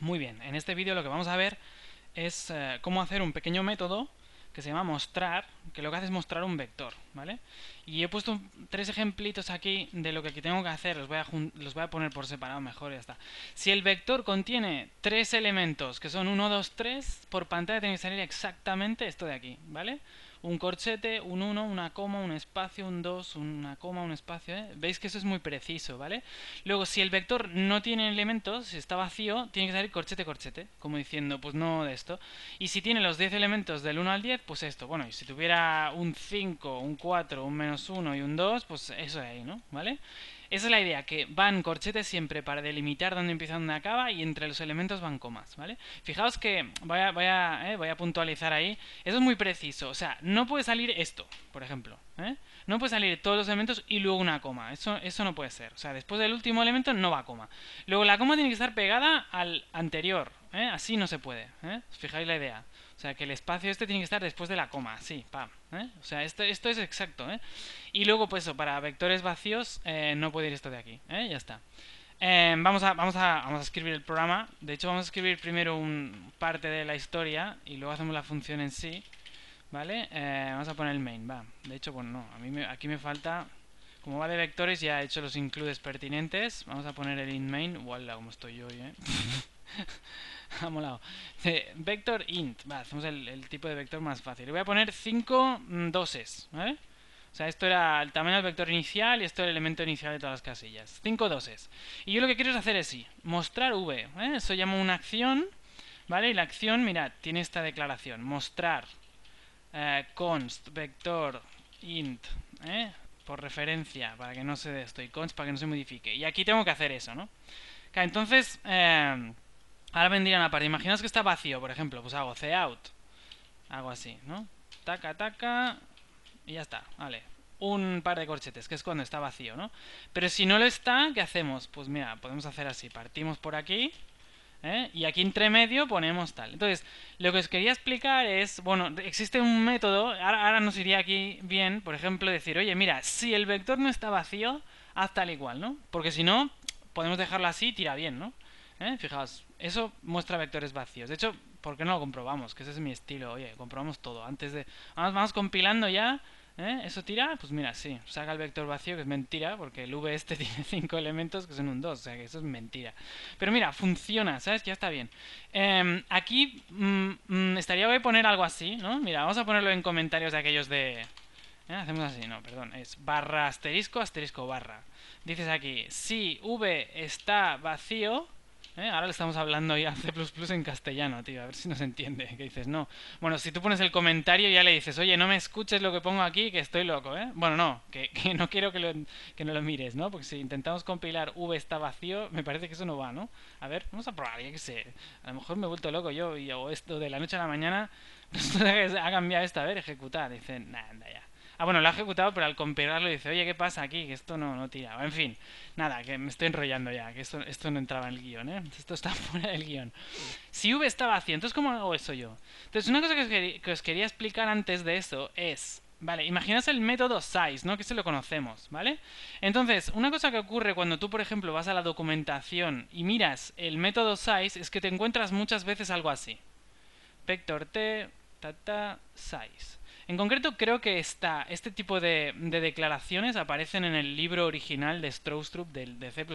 Muy bien, en este vídeo lo que vamos a ver es eh, cómo hacer un pequeño método que se llama mostrar que lo que hace es mostrar un vector, ¿vale? Y he puesto tres ejemplitos aquí de lo que aquí tengo que hacer, los voy, a los voy a poner por separado mejor y ya está. Si el vector contiene tres elementos, que son 1, 2, 3, por pantalla tiene que salir exactamente esto de aquí, ¿vale? Un corchete, un 1, una coma, un espacio, un 2, una coma, un espacio, ¿eh? Veis que eso es muy preciso, ¿vale? Luego, si el vector no tiene elementos, si está vacío, tiene que salir corchete, corchete, como diciendo, pues no de esto. Y si tiene los 10 elementos del 1 al 10, pues esto. Bueno, y si tuviera un 5, un 4, un menos 1 y un 2, pues eso es ahí, ¿no? ¿Vale? Esa es la idea, que van corchetes siempre para delimitar dónde empieza, dónde acaba y entre los elementos van comas, ¿vale? Fijaos que voy a, eh, voy a, puntualizar ahí. Eso es muy preciso, o sea, no puede salir esto, por ejemplo, ¿eh? No puede salir todos los elementos y luego una coma, eso, eso no puede ser. O sea, después del último elemento no va coma. Luego la coma tiene que estar pegada al anterior, ¿Eh? Así no se puede, ¿eh? fijáis la idea? O sea, que el espacio este tiene que estar después de la coma, así, pam. ¿eh? O sea, esto, esto es exacto, ¿eh? Y luego, pues eso, para vectores vacíos eh, no puede ir esto de aquí, ¿eh? Ya está. Em, vamos, a, vamos, vamos a escribir el programa. De hecho, vamos a escribir primero un parte de la historia y luego hacemos la función en sí, ¿vale? Eh, vamos a poner el main, va. De hecho, pues no, a mí aquí me falta... Como va de vectores, ya he hecho los includes pertinentes. Vamos a poner el in main. Wala, como estoy yo hoy, ¿eh? ha molado. Vector int, hacemos el, tipo de vector más fácil. Le voy a poner 5 mm, doses, ¿vale? O sea, esto era el tamaño del vector inicial y esto el elemento inicial de todas las casillas. 5 doses. Y yo lo que quiero es hacer es sí, mostrar v. ¿eh? Eso llamo una acción, ¿vale? Y la acción, mirad, tiene esta declaración. Mostrar eh, const vector int, ¿eh? por referencia, para que no se dé esto, y const para que no se modifique. Y aquí tengo que hacer eso, ¿no? Entonces, eh, Ahora vendría una parte. Imaginaos que está vacío, por ejemplo. Pues hago out Hago así, ¿no? Taca, taca. Y ya está. Vale. Un par de corchetes, que es cuando está vacío, ¿no? Pero si no lo está, ¿qué hacemos? Pues mira, podemos hacer así. Partimos por aquí. ¿eh? Y aquí entre medio ponemos tal. Entonces, lo que os quería explicar es... Bueno, existe un método. Ahora, ahora nos iría aquí bien, por ejemplo, decir... Oye, mira, si el vector no está vacío, haz tal igual, ¿no? Porque si no, podemos dejarlo así y tira bien, ¿no? ¿Eh? Fijaos, eso muestra vectores vacíos. De hecho, ¿por qué no lo comprobamos? Que ese es mi estilo, oye, comprobamos todo. Antes de... Vamos, vamos compilando ya. ¿eh? ¿Eso tira? Pues mira, sí. Saca el vector vacío, que es mentira, porque el V este tiene 5 elementos que son un 2, o sea que eso es mentira. Pero mira, funciona, ¿sabes? Ya está bien. Em, aquí mm, mm, estaría voy a poner algo así, ¿no? Mira, vamos a ponerlo en comentarios de aquellos de... ¿eh? Hacemos así, no, perdón. Es barra asterisco, asterisco, barra. Dices aquí, si V está vacío, ¿Eh? Ahora le estamos hablando ya C++ en castellano, tío, a ver si nos entiende. Que dices, no. Bueno, si tú pones el comentario ya le dices, oye, no me escuches lo que pongo aquí, que estoy loco, ¿eh? Bueno, no, que, no quiero que, no lo mires, ¿no? Porque si intentamos compilar V está vacío, me parece que eso no va, ¿no? A ver, vamos a probar, que sé. A lo mejor me he vuelto loco yo y o esto de la noche a la mañana, ha pues, cambiado esta, a ver, ejecutar. dice, nada ya. Ah, bueno, lo ha ejecutado, pero al compilarlo dice, oye, ¿qué pasa aquí? Que esto no, no tiraba. En fin, nada, que me estoy enrollando ya, que esto, no entraba en el guión, ¿eh? Esto está fuera del guión. Si V estaba vacío, entonces ¿cómo hago eso yo? Entonces, una cosa que os, quería, explicar antes de eso es... Vale, imaginaos el método size, ¿no? Que se lo conocemos, ¿vale? Entonces, una cosa que ocurre cuando tú, por ejemplo, vas a la documentación y miras el método size es que te encuentras muchas veces algo así. Vector t, ta, ta, size. En concreto creo que está, este tipo de, declaraciones aparecen en el libro original de Stroustrup del, de C++.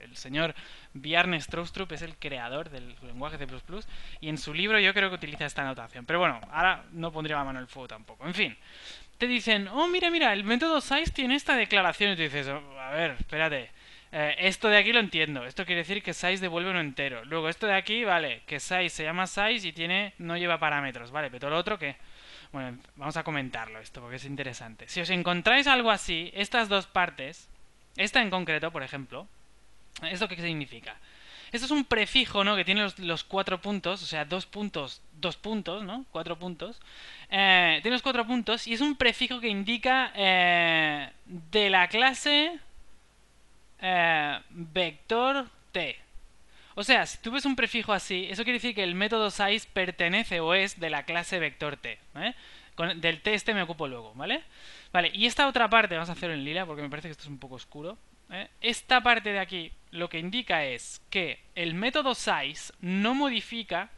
El señor Bjarne Stroustrup es el creador del lenguaje C++ y en su libro yo creo que utiliza esta anotación. Pero bueno, ahora no pondría la mano en el fuego tampoco. En fin, te dicen, oh mira, mira, el método size tiene esta declaración y tú dices, oh, a ver, espérate. Eh, esto de aquí lo entiendo. Esto quiere decir que size devuelve uno entero. Luego esto de aquí, vale, que size se llama size y tiene no lleva parámetros, vale, pero todo lo otro que bueno, vamos a comentarlo esto porque es interesante. Si os encontráis algo así, estas dos partes, esta en concreto, por ejemplo, ¿esto qué significa? Esto es un prefijo, ¿no? Que tiene los, cuatro puntos, o sea, dos puntos, dos puntos, ¿no? Cuatro puntos. Eh, tiene los cuatro puntos y es un prefijo que indica eh, de la clase eh, vector t. O sea, si tú ves un prefijo así, eso quiere decir que el método size pertenece o es de la clase vector t. ¿eh? del t este me ocupo luego, ¿vale? Vale, y esta otra parte, vamos a hacerlo en lila porque me parece que esto es un poco oscuro. ¿eh? Esta parte de aquí lo que indica es que el método size no modifica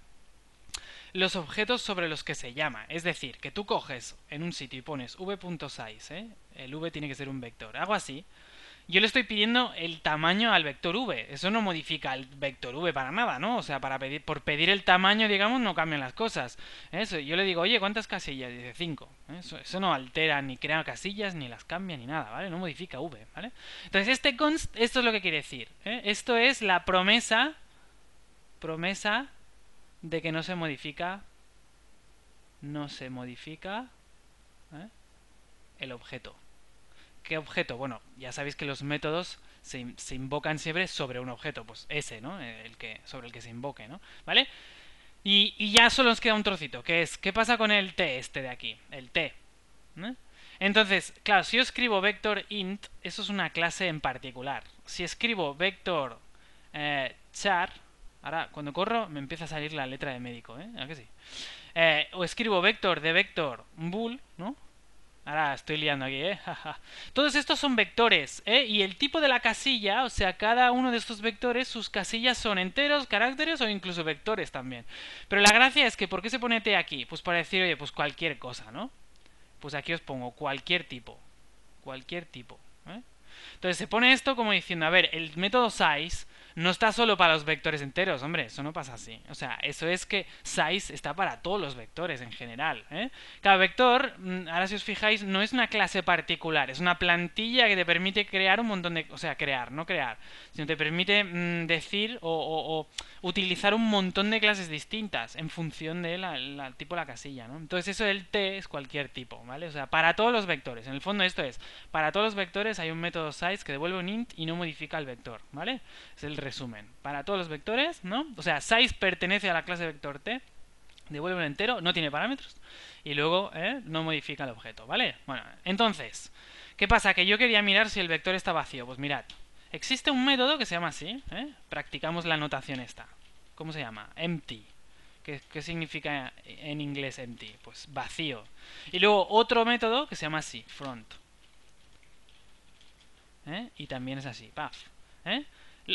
los objetos sobre los que se llama. Es decir, que tú coges en un sitio y pones v.size, ¿eh? el v tiene que ser un vector, hago así, yo le estoy pidiendo el tamaño al vector v. Eso no modifica el vector v para nada, ¿no? O sea, para pedir, por pedir el tamaño, digamos, no cambian las cosas. Eso, yo le digo, oye, ¿cuántas casillas? dice 5. Eso, no altera ni crea casillas, ni las cambia, ni nada, ¿vale? No modifica v, ¿vale? Entonces, este const, esto es lo que quiere decir. ¿eh? Esto es la promesa, promesa de que no se modifica, no se modifica ¿eh? el objeto. ¿Qué objeto? Bueno, ya sabéis que los métodos se, invocan siempre sobre un objeto, pues ese, ¿no? Eh, el que, sobre el que se invoque, ¿no? ¿Vale? Y, ya solo nos queda un trocito, que es, ¿qué pasa con el t este de aquí? El t. ¿no? Entonces, claro, si yo escribo vector int, eso es una clase en particular. Si escribo vector eh, char, ahora cuando corro me empieza a salir la letra de médico, ¿eh? ¿A que sí? Eh, o escribo vector de vector bool, ¿no? Ahora estoy liando aquí, ¿eh? Todos estos son vectores, ¿eh? Y el tipo de la casilla, o sea, cada uno de estos vectores, sus casillas son enteros, caracteres o incluso vectores también. Pero la gracia es que, ¿por qué se pone T aquí? Pues para decir, oye, pues cualquier cosa, ¿no? Pues aquí os pongo cualquier tipo. Cualquier tipo, ¿eh? Entonces se pone esto como diciendo, a ver, el método size no está solo para los vectores enteros, hombre, eso no pasa así. O sea, eso es que size está para todos los vectores en general. ¿eh? Cada vector, mm, ahora si os fijáis, no es una clase particular, es una plantilla que te permite crear un montón de... O sea, crear, no crear, sino te permite mm, decir o, utilizar un montón de clases distintas en función de la, de la casilla, ¿no? Entonces eso del T es cualquier tipo, ¿vale? O sea, para todos los vectores. En el fondo esto es, para todos los vectores hay un método size que devuelve un int y no modifica el vector, ¿vale? Es el resumen. Para todos los vectores, ¿no? O sea, size pertenece a la clase vector t, devuelve un entero, no tiene parámetros, y luego ¿eh? no modifica el objeto, ¿vale? Bueno, entonces, ¿qué pasa? Que yo quería mirar si el vector está vacío. Pues mirad, existe un método que se llama así, ¿eh? practicamos la anotación esta. ¿Cómo se llama? Empty. ¿Qué, ¿Qué, significa en inglés empty? Pues vacío. Y luego otro método que se llama así, front. ¿Eh? Y también es así, ¿eh?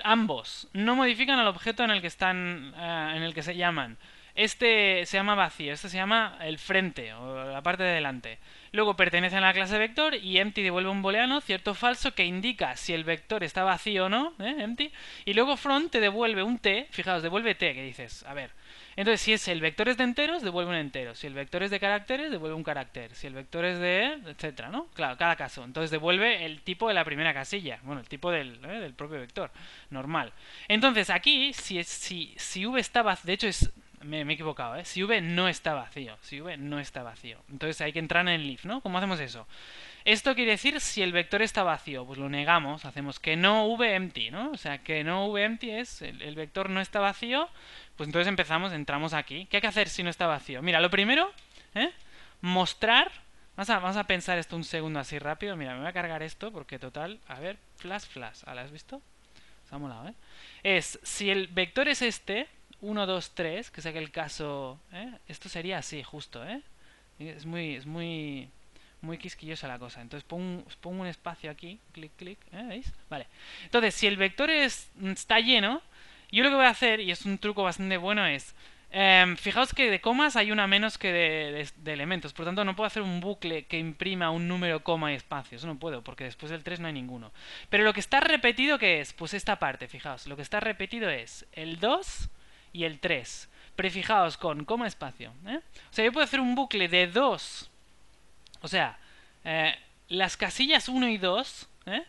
Ambos. No modifican al objeto en el que están. Eh, en el que se llaman. Este se llama vacío, este se llama el frente o la parte de delante. Luego pertenecen a la clase vector y empty devuelve un booleano cierto o falso que indica si el vector está vacío o no, ¿eh? empty. Y luego front te devuelve un t, fijaos, devuelve t que dices, a ver, entonces, si es el vector es de enteros, devuelve un entero. Si el vector es de caracteres, devuelve un carácter. Si el vector es de... etcétera, ¿no? Claro, cada caso. Entonces devuelve el tipo de la primera casilla. Bueno, el tipo del, ¿eh? propio vector. Normal. Entonces, aquí, si, si, si v está vacío... De hecho, es... Me, he equivocado, ¿eh? Si v no está vacío. Si v no está vacío. Entonces hay que entrar en el if, ¿no? ¿Cómo hacemos eso? Esto quiere decir si el vector está vacío, pues lo negamos, hacemos que no v empty, ¿no? O sea, que no v empty es el, vector no está vacío, pues entonces empezamos, entramos aquí. ¿Qué hay que hacer si no está vacío? Mira, lo primero, ¿eh? mostrar, vamos a, pensar esto un segundo así rápido, mira, me voy a cargar esto porque total, a ver, flash, flash, ¿la has visto? Se ha molado, ¿eh? Es, si el vector es este, 1, 2, 3, que sea que el caso, ¿eh? esto sería así, justo, ¿eh? Es muy, es muy muy quisquillosa la cosa. Entonces pongo, pongo un, espacio aquí, clic, clic, ¿eh? ¿veis? Vale. Entonces, si el vector está lleno, yo lo que voy a hacer, y es un truco bastante bueno, es... Em, fijaos que de comas hay una menos que de, elementos, por lo tanto no puedo hacer un bucle que imprima un número, coma y espacios. no puedo, porque después del 3 no hay ninguno. Pero lo que está repetido, ¿qué es? Pues esta parte, fijaos, lo que está repetido es el 2 y el 3, Prefijaos con coma espacio. ¿eh? O sea, yo puedo hacer un bucle de 2 o sea, eh, las casillas 1 y 2, ¿eh?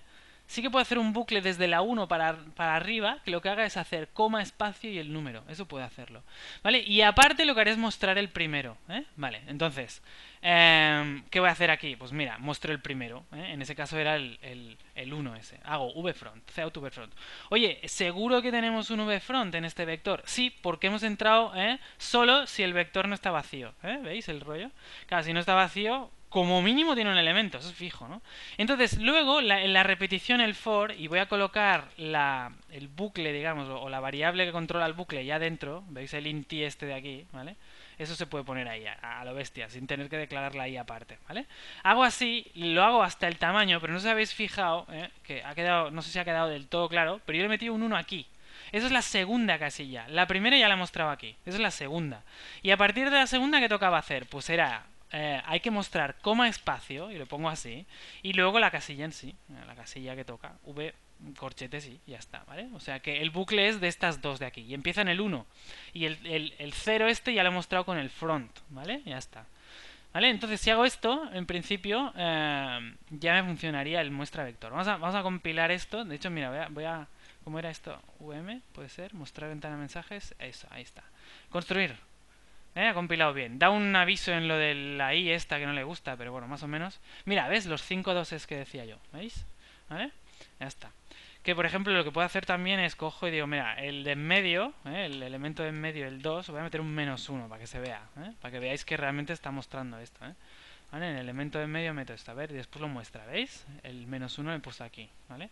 sí que puedo hacer un bucle desde la 1 para, para, arriba, que lo que haga es hacer coma, espacio y el número. Eso puede hacerlo. ¿Vale? Y aparte lo que haré es mostrar el primero. ¿eh? Vale, entonces, em, ¿qué voy a hacer aquí? Pues mira, muestro el primero. ¿eh? En ese caso era el, el, el 1 ese. Hago vfront, cout vfront. Oye, ¿seguro que tenemos un vfront en este vector? Sí, porque hemos entrado ¿eh? solo si el vector no está vacío. ¿Veis el rollo? Claro, si no está vacío, como mínimo tiene un elemento, eso es fijo, ¿no? Entonces, luego, en la repetición, el for, y voy a colocar el bucle, digamos, o, la variable que controla el bucle ya dentro, veis el int este de aquí, ¿vale? Eso se puede poner ahí, a, lo bestia, sin tener que declararla ahí aparte, ¿vale? Hago así, lo hago hasta el tamaño, pero no os habéis fijado, ¿eh? que ha quedado, no sé si ha quedado del todo claro, pero yo le metido un 1 aquí, esa es la segunda casilla. La primera ya la mostrado aquí. Esa es la segunda. Y a partir de la segunda, ¿qué tocaba hacer? Pues era eh, hay que mostrar coma espacio, y lo pongo así, y luego la casilla en sí, eh, la casilla que toca, v corchete sí, ya está, ¿vale? O sea que el bucle es de estas dos de aquí, y empieza en el 1, y el, el, 0 este ya lo he mostrado con el front, ¿vale? Ya está. ¿Vale? Entonces si hago esto, en principio eh, ya me funcionaría el muestra vector. Vamos a, vamos a compilar esto, de hecho mira, voy a, ¿Cómo era esto? vm, puede ser, mostrar ventana mensajes, eso, ahí está. Construir, eh, ha compilado bien. Da un aviso en lo de la I esta que no le gusta, pero bueno, más o menos. Mira, ¿ves? Los 5 doses que decía yo. ¿Veis? ¿Vale? Ya está. Que por ejemplo lo que puedo hacer también es cojo y digo, mira, el de en medio, ¿eh? el elemento de en medio, el 2, voy a meter un menos 1 para que se vea, ¿eh? para que veáis que realmente está mostrando esto. ¿Vale? En el elemento de en medio meto esto, a ver, y después lo muestra, ¿veis? El menos 1 lo he puesto aquí, ¿vale?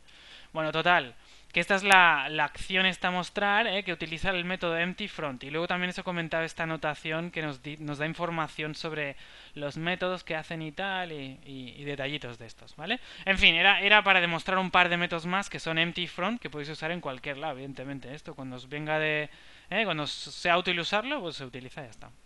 Bueno, total, que esta es la, acción esta mostrar, eh, que utiliza el método empty front. Y luego también os he comentado esta anotación que nos, da información sobre los métodos que hacen y tal, y, detallitos de estos, ¿vale? En fin, era, era para demostrar un par de métodos más que son empty front, que podéis usar en cualquier lado, evidentemente. Esto cuando os venga de... Eh, cuando sea útil usarlo, pues se utiliza y ya está.